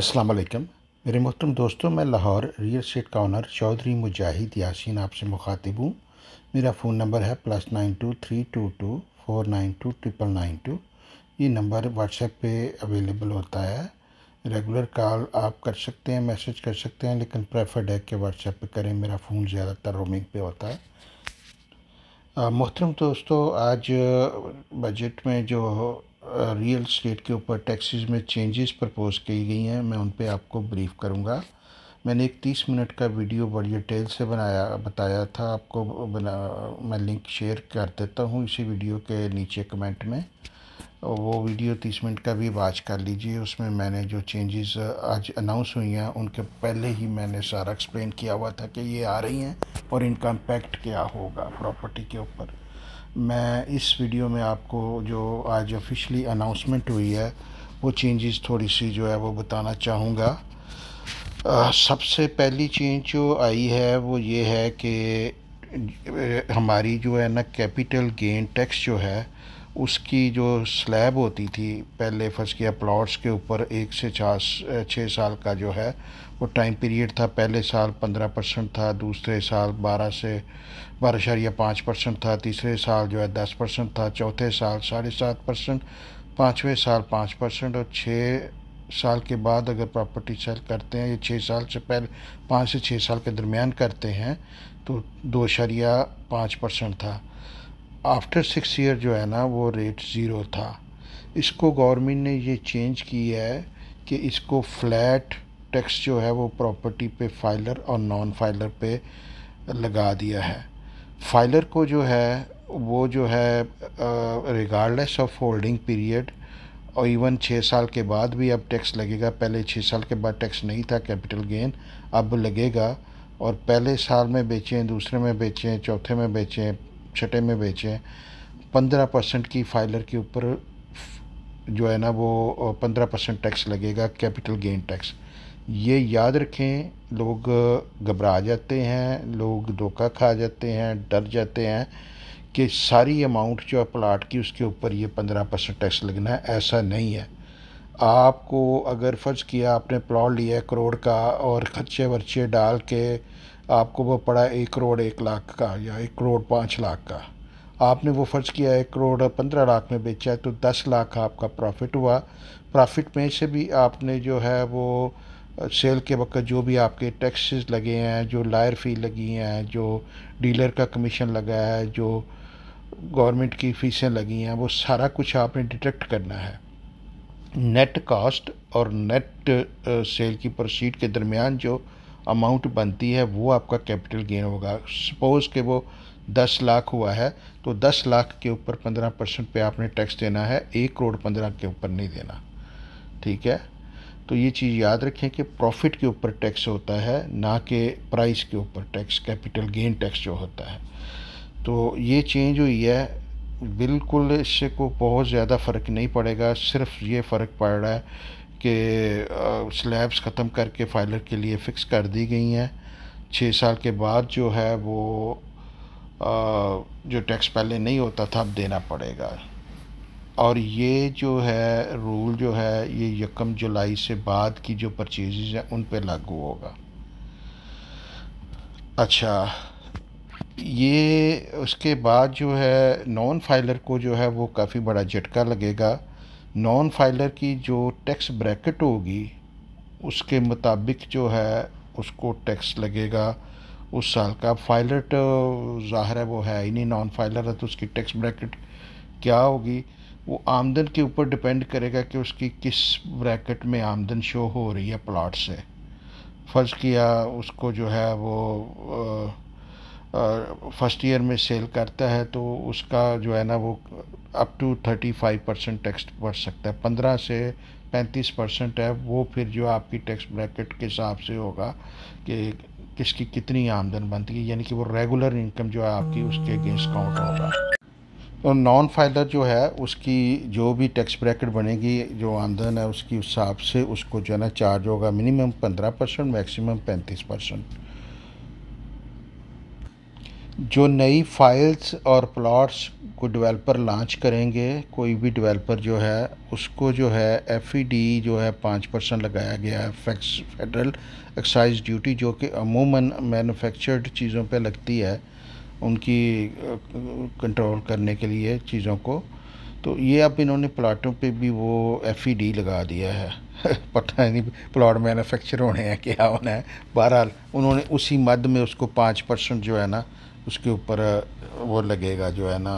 अस्सलाम वालेकुम मेरे मोहतरम दोस्तों मैं Lahore real estate owner Chaudhry Mujahid Yasin आपसे मुखातिब हूँ मेरा फ़ोन नंबर है plus nine two three two two four nine two triple nine two ये नंबर व्हाट्सएप पे अवेलेबल होता है रेगुलर कॉल आप कर सकते हैं मैसेज कर सकते हैं लेकिन प्रेफर्ड है कि व्हाट्सएप पे करें मेरा फ़ोन ज़्यादातर रोमिंग पे होता है मोहतरम दोस्तों आज बजट में जो रियल स्टेट के ऊपर टैक्सेस में चेंजेस प्रपोज की गई हैं मैं उन पर आपको ब्रीफ करूँगा मैंने एक तीस मिनट का वीडियो बड़ी डिटेल से बनाया बताया था आपको बना मैं लिंक शेयर कर देता हूँ इसी वीडियो के नीचे कमेंट में वो वीडियो तीस मिनट का भी वाच कर लीजिए उसमें मैंने जो चेंजेस आज अनाउंस हुई हैं उनके पहले ही मैंने सारा एक्सप्लेन किया हुआ था कि ये आ रही हैं और इनका इम्पैक्ट क्या होगा प्रॉपर्टी के ऊपर मैं इस वीडियो में आपको जो आज ऑफिशली अनाउंसमेंट हुई है वो चेंजेस थोड़ी सी जो है वो बताना चाहूँगा सबसे पहली चेंज जो आई है वो ये है कि हमारी जो है ना कैपिटल गेन टैक्स जो है उसकी जो स्लैब होती थी पहले फर्स्ट किया प्लॉट्स के ऊपर एक से चार छः साल का जो है वो टाइम पीरियड था पहले साल पंद्रह परसेंट था दूसरे साल बारह से बारह शरिया पाँच परसेंट था तीसरे साल जो है दस परसेंट था चौथे साल साढ़े सात परसेंट पाँचवें साल पाँच परसेंट और छः साल के बाद अगर प्रॉपर्टी सेल करते हैं या छः साल से पहले पाँच से छः साल के दरमियान करते हैं तो दो शरिया पाँच परसेंट था आफ्टर सिक्स ईयर जो है ना वो रेट ज़ीरो था इसको गवर्नमेंट ने ये चेंज की है कि इसको फ्लैट टैक्स जो है वो प्रॉपर्टी पे फाइलर और नॉन फाइलर पे लगा दिया है फाइलर को जो है वो जो है रिगार्डलेस ऑफ होल्डिंग पीरियड और इवन छः साल के बाद भी अब टैक्स लगेगा पहले छः साल के बाद टैक्स नहीं था कैपिटल गेन अब लगेगा और पहले साल में बेचें दूसरे में बेचें चौथे में बेचें छठे में बेचें पंद्रह परसेंट की फाइलर के ऊपर जो है ना वो पंद्रह परसेंट टैक्स लगेगा कैपिटल गेन टैक्स ये याद रखें लोग घबरा जाते हैं लोग धोखा खा जाते हैं डर जाते हैं कि सारी अमाउंट जो है प्लाट की उसके ऊपर ये पंद्रह परसेंट टैक्स लगना है ऐसा नहीं है आपको अगर फ़र्ज़ किया आपने प्लाट लिया करोड़ का और खर्चे वर्चे डाल के आपको वो पड़ा एक करोड़ एक लाख का या एक करोड़ पाँच लाख का आपने वो फ़र्ज़ किया एक करोड़ पंद्रह लाख में बेचा है तो दस लाख आपका प्रॉफिट हुआ प्रॉफिट में से भी आपने जो है वो सेल के वक्त जो भी आपके टैक्सेस लगे हैं जो लायर फ़ी लगी हैं जो डीलर का कमीशन लगा है जो गवर्नमेंट की फ़ीसें लगी हैं वो सारा कुछ आपने डिटेक्ट करना है नेट कास्ट और नेट सेल की प्रोसीड के दरमियान जो अमाउंट बनती है वो आपका कैपिटल गेन होगा सपोज़ के वो दस लाख हुआ है तो दस लाख के ऊपर पंद्रह परसेंट पर आपने टैक्स देना है एक करोड़ पंद्रह के ऊपर नहीं देना ठीक है तो ये चीज़ याद रखें कि प्रॉफिट के ऊपर टैक्स होता है ना कि प्राइस के ऊपर टैक्स कैपिटल गेन टैक्स जो होता है तो ये चेंज हुई है बिल्कुल इससे को बहुत ज़्यादा फ़र्क नहीं पड़ेगा सिर्फ ये फ़र्क पड़ रहा है कि स्लैब्स ख़त्म करके फाइलर के लिए फ़िक्स कर दी गई हैं छः साल के बाद जो है वो जो टैक्स पहले नहीं होता था अब देना पड़ेगा और ये जो है रूल जो है ये यकम जुलाई से बाद की जो परचेजेज हैं उन पे लागू होगा अच्छा ये उसके बाद जो है नॉन फाइलर को जो है वो काफ़ी बड़ा झटका लगेगा नॉन फाइलर की जो टैक्स ब्रैकेट होगी उसके मुताबिक जो है उसको टैक्स लगेगा उस साल का फाइलर तो ज़ाहिर है वो है ही नहीं नॉन फाइलर है तो उसकी टैक्स ब्रैकेट क्या होगी वो आमदन के ऊपर डिपेंड करेगा कि उसकी किस ब्रैकेट में आमदन शो हो रही है प्लाट से फ़र्ज़ किया उसको जो है वो फर्स्ट ईयर में सेल करता है तो उसका जो है ना वो up to thirty five percent tax बढ़ सकता है पंद्रह से पैंतीस परसेंट है वो फिर जो आपकी टैक्स ब्रैकेट के हिसाब से होगा कि किसकी कितनी आमदन बनती है यानी कि वो रेगुलर इनकम जो है आपकी उसके अगेंस्ट काउंट होगा नॉन तो फाइलर जो है उसकी जो भी टैक्स ब्रैकेट बनेगी जो आमदन है उसकी उस हिसाब से उसको जो है ना चार्ज होगा मिनिमम पंद्रह परसेंट मैक्सिमम पैंतीस परसेंट जो नई फाइल्स और प्लॉट्स को डेवलपर लॉन्च करेंगे कोई भी डेवलपर जो है उसको जो है एफ e जो है पाँच परसेंट लगाया गया है फैक्स फेडरल एक्साइज ड्यूटी जो कि अमूमन मैनुफेक्चर्ड चीज़ों पे लगती है उनकी कंट्रोल करने के लिए चीज़ों को तो ये अब इन्होंने प्लाटों पे भी वो एफ ई डी लगा दिया है पता नहीं प्लाट मैनुफेक्चर होने हैं क्या होना है बहरहाल उन्होंने उसी मद में उसको पाँच परसेंट जो है ना उसके ऊपर वो लगेगा जो है ना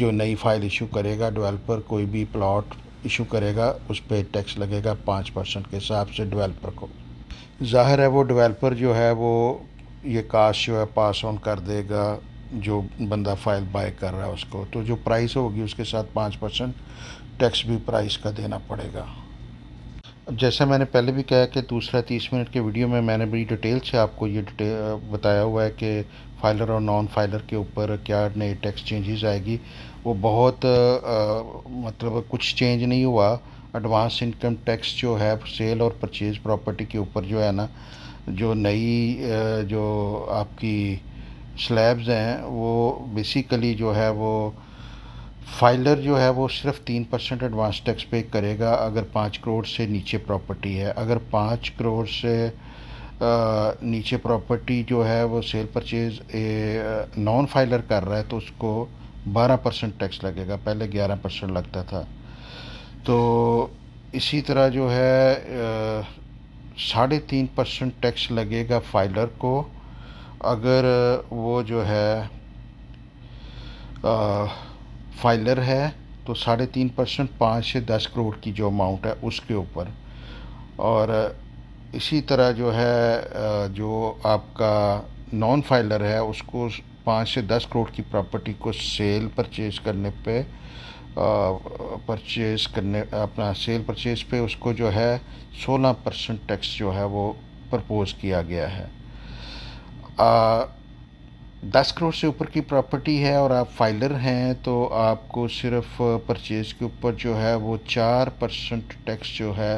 जो नई फाइल इशू करेगा डेवलपर कोई भी प्लाट इशू करेगा उस पर टैक्स लगेगा पाँच परसेंट के हिसाब से डेवलपर को ज़ाहिर है वो डेवलपर जो है वो ये काश जो है पास ऑन कर देगा जो बंदा फाइल बाय कर रहा है उसको तो जो प्राइस होगी उसके साथ पाँच परसेंट टैक्स भी प्राइस का देना पड़ेगा जैसा मैंने पहले भी कहा कि दूसरा तीस मिनट के वीडियो में मैंने बड़ी डिटेल से आपको ये बताया हुआ है कि फाइलर और नॉन फाइलर के ऊपर क्या नए टैक्स चेंजेस आएगी वो बहुत आ, मतलब कुछ चेंज नहीं हुआ एडवांस इनकम टैक्स जो है सेल और परचेज प्रॉपर्टी के ऊपर जो है ना जो नई जो आपकी स्लैब्स हैं वो बेसिकली जो है वो फाइलर जो है वो सिर्फ तीन परसेंट एडवांस टैक्स पे करेगा अगर पाँच करोड़ से नीचे प्रॉपर्टी है अगर पाँच करोड़ से नीचे प्रॉपर्टी जो है वो सेल परचेज नॉन फाइलर कर रहा है तो उसको बारह परसेंट टैक्स लगेगा पहले ग्यारह परसेंट लगता था तो इसी तरह जो है साढ़े तीन परसेंट टैक्स लगेगा फाइलर को अगर वो जो है आ, फाइलर है तो साढ़े तीन परसेंट पाँच से दस करोड़ की जो अमाउंट है उसके ऊपर और इसी तरह जो है जो आपका नॉन फाइलर है उसको पाँच से दस करोड़ की प्रॉपर्टी को सेल परचेज करने पे परचेज़ करने अपना सेल परचेज़ पे उसको जो है 16 परसेंट टैक्स जो है वो प्रपोज़ किया गया है आ, दस करोड़ से ऊपर की प्रॉपर्टी है और आप फाइलर हैं तो आपको सिर्फ परचेज़ के ऊपर जो है वो चार परसेंट टैक्स जो है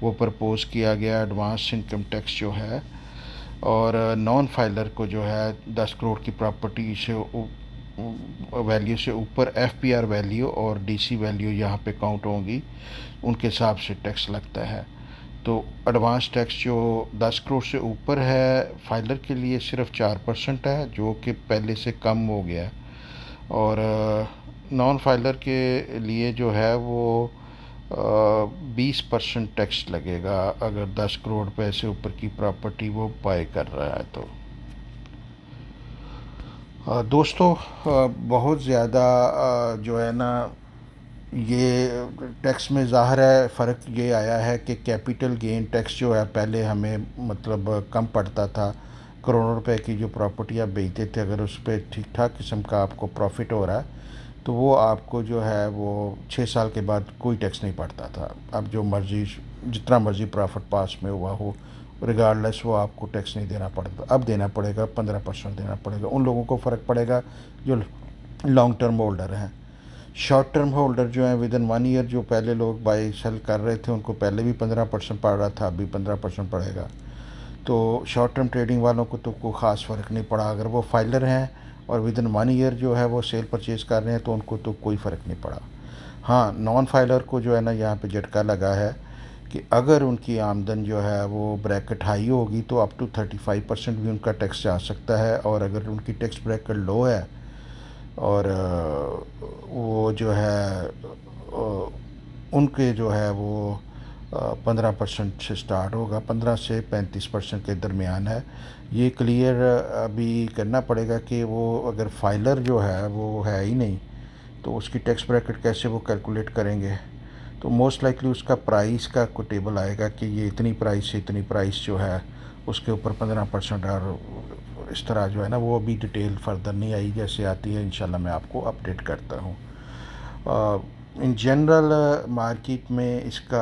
वो प्रपोज़ किया गया एडवांस इनकम टैक्स जो है और नॉन फाइलर को जो है दस करोड़ की प्रॉपर्टी से वैल्यू से ऊपर एफ़ पी आर वैल्यू और डी सी वैल्यू यहाँ पे काउंट होंगी उनके हिसाब से टैक्स लगता है तो एडवांस टैक्स जो दस करोड़ से ऊपर है फाइलर के लिए सिर्फ चार परसेंट है जो कि पहले से कम हो गया और नॉन फाइलर के लिए जो है वो बीस परसेंट टैक्स लगेगा अगर दस करोड़ रुपये से ऊपर की प्रॉपर्टी वो बाय कर रहा है तो दोस्तों बहुत ज़्यादा जो है ना ये टैक्स में ज़ाहिर है फ़र्क ये आया है कि कैपिटल गेन टैक्स जो है पहले हमें मतलब कम पड़ता था करोड़ों रुपए की जो प्रॉपर्टी आप बेचते थे अगर उस पर ठीक ठाक किस्म का आपको प्रॉफिट हो रहा है तो वो आपको जो है वो छः साल के बाद कोई टैक्स नहीं पड़ता था अब जो मर्ज़ी जितना मर्ज़ी प्रॉफिट पास में हुआ हो रिगार्डलेस वो आपको टैक्स नहीं देना पड़ता अब देना पड़ेगा पंद्रह परसेंट देना पड़ेगा उन लोगों को फ़र्क पड़ेगा जो लॉन्ग टर्म होल्डर हैं शॉर्ट टर्म होल्डर जो हैं विद इन वन ईयर जो पहले लोग बाई सेल कर रहे थे उनको पहले भी पंद्रह परसेंट पड़ रहा था अब भी पंद्रह परसेंट पड़ेगा तो शॉर्ट टर्म ट्रेडिंग वालों को तो कोई ख़ास फ़र्क नहीं पड़ा अगर वो फाइलर हैं और विद इन वन ईयर जो है वो सेल परचेज़ कर रहे हैं तो उनको तो कोई फ़र्क नहीं पड़ा हाँ नॉन फाइलर को जो है ना यहाँ पे झटका लगा है कि अगर उनकी आमदन जो है वो ब्रैकेट हाई होगी तो up to thirty five percent भी उनका टैक्स जा सकता है और अगर उनकी टैक्स ब्रैकेट लो है और वो जो है उनके जो है वो पंद्रह परसेंट से स्टार्ट होगा पंद्रह से पैंतीस परसेंट के दरमियान है ये क्लियर अभी करना पड़ेगा कि वो अगर फाइलर जो है वो है ही नहीं तो उसकी टैक्स ब्रैकेट कैसे वो कैलकुलेट करेंगे तो मोस्ट लाइकली उसका प्राइस का को टेबल आएगा कि ये इतनी प्राइस से इतनी प्राइस जो है उसके ऊपर पंद्रह परसेंट और इस तरह जो है ना वो अभी डिटेल फर्दर नहीं आई जैसे आती है इन मैं आपको अपडेट करता हूँ इन जनरल मार्केट uh, में इसका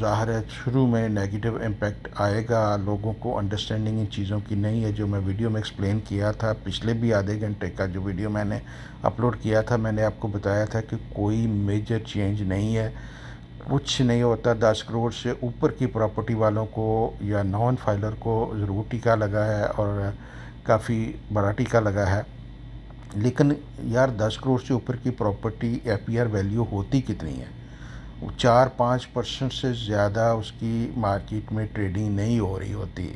ज़ाहिर है शुरू में नेगेटिव इम्पेक्ट आएगा लोगों को अंडरस्टैंडिंग इन चीज़ों की नहीं है जो मैं वीडियो में एक्सप्लेन किया था पिछले भी आधे घंटे का जो वीडियो मैंने अपलोड किया था मैंने आपको बताया था कि कोई मेजर चेंज नहीं है कुछ नहीं होता दस करोड़ से ऊपर की प्रॉपर्टी वालों को या नॉन फाइलर को ज़रूर टीका लगा है और काफ़ी बड़ा टीका लगा है लेकिन यार दस करोड़ से ऊपर की प्रॉपर्टी एफ वैल्यू होती कितनी है चार पाँच परसेंट से ज़्यादा उसकी मार्केट में ट्रेडिंग नहीं हो रही होती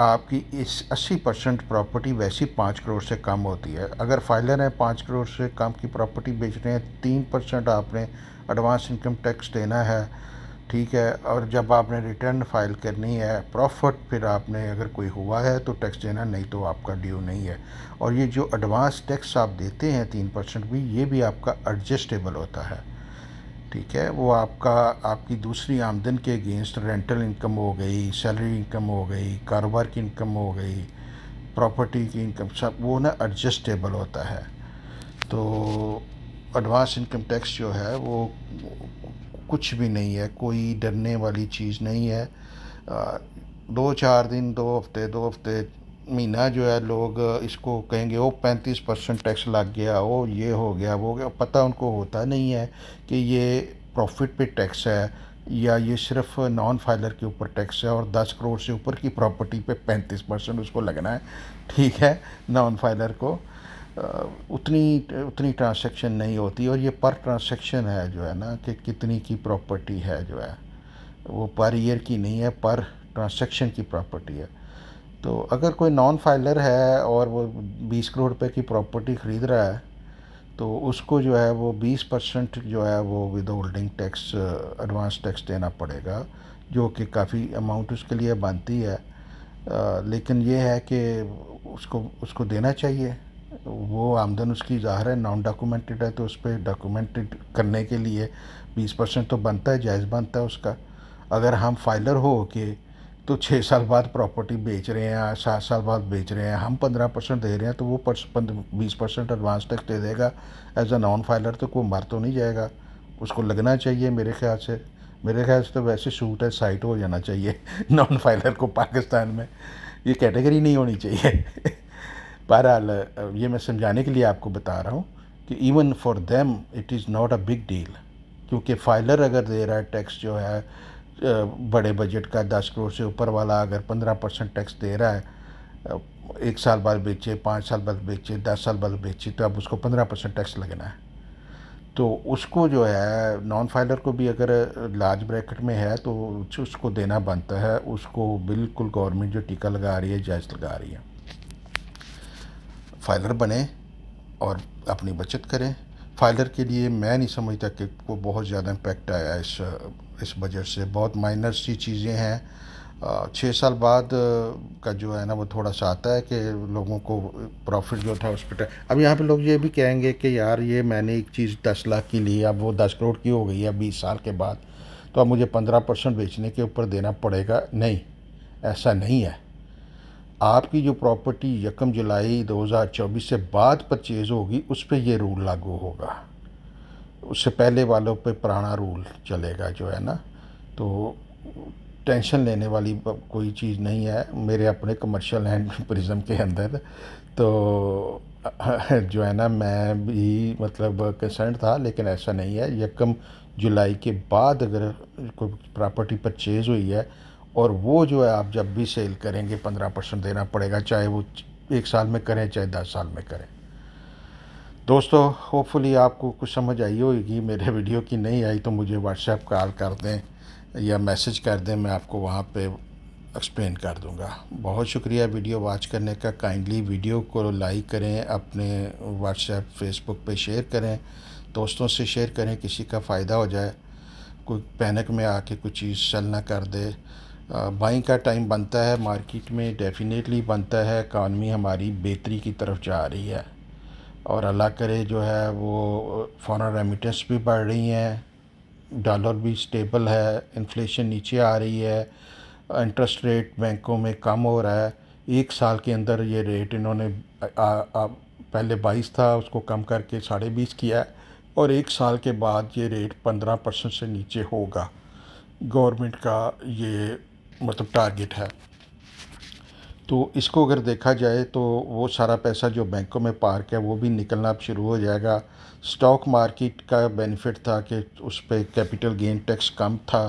आपकी इस अस्सी परसेंट प्रॉपर्टी वैसी पाँच करोड़ से कम होती है अगर फाइलर हैं पाँच करोड़ से कम की प्रॉपर्टी बेच रहे हैं तीन परसेंट आपने एडवांस इनकम टैक्स देना है ठीक है और जब आपने रिटर्न फाइल करनी है प्रॉफिट फिर आपने अगर कोई हुआ है तो टैक्स देना नहीं तो आपका ड्यू नहीं है और ये जो एडवांस टैक्स आप देते हैं तीन परसेंट भी ये भी आपका एडजस्टेबल होता है ठीक है वो आपका आपकी दूसरी आमदन के अगेंस्ट रेंटल इनकम हो गई सैलरी इनकम हो गई कारोबार की इनकम हो गई प्रॉपर्टी की इनकम सब वो ना एडजस्टेबल होता है तो एडवांस इनकम टैक्स जो है वो कुछ भी नहीं है कोई डरने वाली चीज़ नहीं है दो चार दिन दो हफ्ते दो हफ्ते महीना जो है लोग इसको कहेंगे वो पैंतीस परसेंट टैक्स लग गया वो ये हो गया वो गया पता उनको होता नहीं है कि ये प्रॉफिट पे टैक्स है या ये सिर्फ नॉन फाइलर के ऊपर टैक्स है और दस करोड़ से ऊपर की प्रॉपर्टी पे पैंतीस परसेंट उसको लगना है ठीक है नॉन फाइलर को उतनी उतनी ट्रांसैक्शन नहीं होती और ये पर ट्रांसैक्शन है जो है ना कि कितनी की प्रॉपर्टी है जो है वो पर ईयर की नहीं है पर ट्रांसैक्शन की प्रॉपर्टी है तो अगर कोई नॉन फाइलर है और वो बीस करोड़ रुपए की प्रॉपर्टी ख़रीद रहा है तो उसको जो है वो बीस परसेंट जो है वो withholding tax advance tax देना पड़ेगा जो कि काफ़ी अमाउंट उसके लिए बनती है आ, लेकिन ये है कि उसको उसको देना चाहिए तो वो आमदन उसकी ज़ाहिर है नॉन डॉक्यूमेंटेड है तो उस पर डॉक्यूमेंटेड करने के लिए बीस परसेंट तो बनता है जायज़ बनता है उसका अगर हम फाइलर हो के तो छः साल बाद प्रॉपर्टी बेच रहे हैं सात साल बाद बेच रहे हैं हम पंद्रह परसेंट दे रहे हैं तो वो बीस परसेंट एडवांस टैक्स दे देगा एज अ नॉन फाइलर तो कोई मर तो नहीं जाएगा उसको लगना चाहिए मेरे ख्याल से मेरे ख्याल से तो वैसे सूट है साइट हो जाना चाहिए नॉन फाइलर को पाकिस्तान में ये कैटेगरी नहीं होनी चाहिए बहरहाल ये मैं समझाने के लिए आपको बता रहा हूँ कि even for them it is not a big deal क्योंकि फाइलर अगर दे रहा है टैक्स जो है बड़े बजट का दस करोड़ से ऊपर वाला अगर पंद्रह परसेंट टैक्स दे रहा है एक साल बाद बेचे पाँच साल बाद बेचे दस साल बाद बेचे तो अब उसको पंद्रह परसेंट टैक्स लगना है तो उसको जो है नॉन फाइलर को भी अगर लार्ज ब्रैकेट में है तो उसको देना बनता है उसको बिल्कुल गवर्नमेंट जो टीका लगा रही है जायज़ लगा रही है फाइलर बने और अपनी बचत करें फाइलर के लिए मैं नहीं समझता कि को बहुत ज़्यादा इम्पेक्ट आया इस इस बजट से बहुत माइनर सी चीज़ें हैं छः साल बाद का जो है ना वो थोड़ा सा आता है कि लोगों को प्रॉफिट जो था हॉस्पिटल अब यहाँ पे लोग ये भी कहेंगे कि यार ये मैंने एक चीज़ दस लाख की ली अब वो दस करोड़ की हो गई है बीस साल के बाद तो अब मुझे पंद्रह परसेंट बेचने के ऊपर देना पड़ेगा नहीं ऐसा नहीं है आपकी जो प्रॉपर्टी यकम जुलाई 2024 से बाद परचेज़ होगी उस पर ये रूल लागू होगा उससे पहले वालों पे पुराना रूल चलेगा जो है ना तो टेंशन लेने वाली कोई चीज़ नहीं है मेरे अपने कमर्शियल हैंड प्रिज्म के अंदर तो जो है ना मैं भी मतलब कंसर्न था लेकिन ऐसा नहीं है यकम जुलाई के बाद अगर कोई प्रॉपर्टी परचेज़ हुई है और वो जो है आप जब भी सेल करेंगे पंद्रह परसेंट देना पड़ेगा चाहे वो एक साल में करें चाहे दस साल में करें दोस्तों होपफुली आपको कुछ समझ आई होगी मेरे वीडियो की नहीं आई तो मुझे व्हाट्सएप कॉल कर दें या मैसेज कर दें मैं आपको वहाँ पे एक्सप्लेन कर दूँगा बहुत शुक्रिया वीडियो वॉच करने का काइंडली वीडियो को लाइक करें अपने व्हाट्सएप फेसबुक पे शेयर करें दोस्तों से शेयर करें किसी का फ़ायदा हो जाए कोई पैनिक में आके कोई चीज़ सेल ना कर दे बाइंग का टाइम बनता है मार्केट में डेफिनेटली बनता है इकानमी हमारी बेहतरी की तरफ जा रही है और अल्लाह करे जो है वो फॉरेन रेमिटेंस भी बढ़ रही हैं डॉलर भी स्टेबल है इन्फ्लेशन नीचे आ रही है इंटरेस्ट रेट बैंकों में कम हो रहा है एक साल के अंदर ये रेट इन्होंने आ, आ, पहले बाईस था उसको कम करके साढ़े बीस किया है और एक साल के बाद ये रेट पंद्रह परसेंट से नीचे होगा गवर्नमेंट का ये मतलब टारगेट है तो इसको अगर देखा जाए तो वो सारा पैसा जो बैंकों में पार्क है वो भी निकलना अब शुरू हो जाएगा स्टॉक मार्केट का बेनिफिट था कि उस पर कैपिटल गेन टैक्स कम था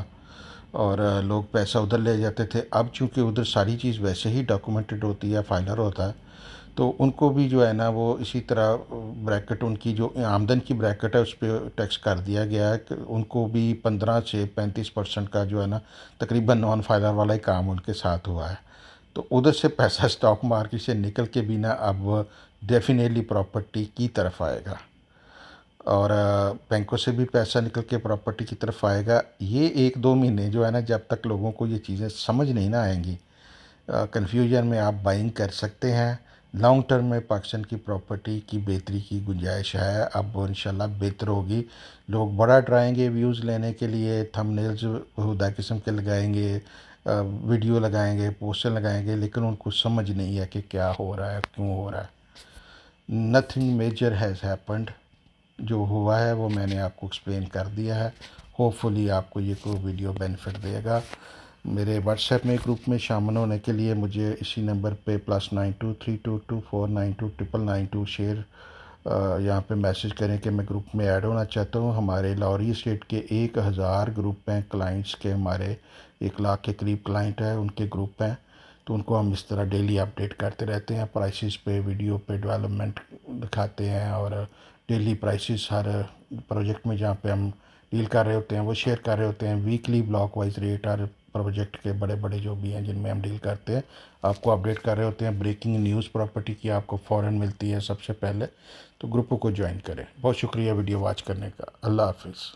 और लोग पैसा उधर ले जाते थे अब चूंकि उधर सारी चीज़ वैसे ही डॉक्यूमेंटेड होती है फाइनल होता है तो उनको भी जो है ना वो इसी तरह ब्रैकेट उनकी जो आमदन की ब्रैकेट है उस पर टैक्स कर दिया गया है उनको भी पंद्रह से पैंतीस परसेंट का जो है ना तकरीबन नॉन फाइलर वाला ही काम उनके साथ हुआ है तो उधर से पैसा स्टॉक मार्केट से निकल के भी ना अब डेफिनेटली प्रॉपर्टी की तरफ आएगा और बैंकों से भी पैसा निकल के प्रॉपर्टी की तरफ आएगा ये एक दो महीने जो है ना जब तक लोगों को ये चीज़ें समझ नहीं ना आएंगी कन्फ्यूजन में आप बाइंग कर सकते हैं लॉन्ग टर्म में पाकिस्तान की प्रॉपर्टी की बेहतरी की गुंजाइश है अब वो इंशाल्लाह बेहतर होगी लोग बड़ा डराएंगे व्यूज़ लेने के लिए थंबनेल्स बहुदा किस्म के लगाएंगे वीडियो लगाएंगे पोस्टर लगाएंगे लेकिन उनको समझ नहीं है कि क्या हो रहा है क्यों हो रहा है नथिंग मेजर हैज़ हैपन्ड जो हुआ है वो मैंने आपको एक्सप्लेन कर दिया है होपफुली आपको ये कोई वीडियो बेनिफिट देगा मेरे व्हाट्सएप में ग्रुप में शामिल होने के लिए मुझे इसी नंबर पे plus nine two three two two four nine two triple nine two share यहाँ पे मैसेज करें कि मैं ग्रुप में ऐड होना चाहता हूँ हमारे लाहौरी स्टेट के एक हज़ार ग्रुप हैं क्लाइंट्स के हमारे एक लाख के करीब क्लाइंट हैं उनके ग्रुप हैं तो उनको हम इस तरह डेली अपडेट करते रहते हैं प्राइसेस पे वीडियो पे डेवलपमेंट दिखाते हैं और डेली प्राइसेस हर प्रोजेक्ट में जहाँ पे हम डील कर रहे होते हैं वो शेयर कर रहे होते हैं वीकली ब्लॉक वाइज रेट हर प्रोजेक्ट के बड़े बड़े जो भी हैं जिनमें हम डील करते हैं आपको अपडेट कर रहे होते हैं ब्रेकिंग न्यूज़ प्रॉपर्टी की आपको फ़ौरन मिलती है सबसे पहले तो ग्रुपों को ज्वाइन करें बहुत शुक्रिया वीडियो वॉच करने का अल्लाह हाफिज़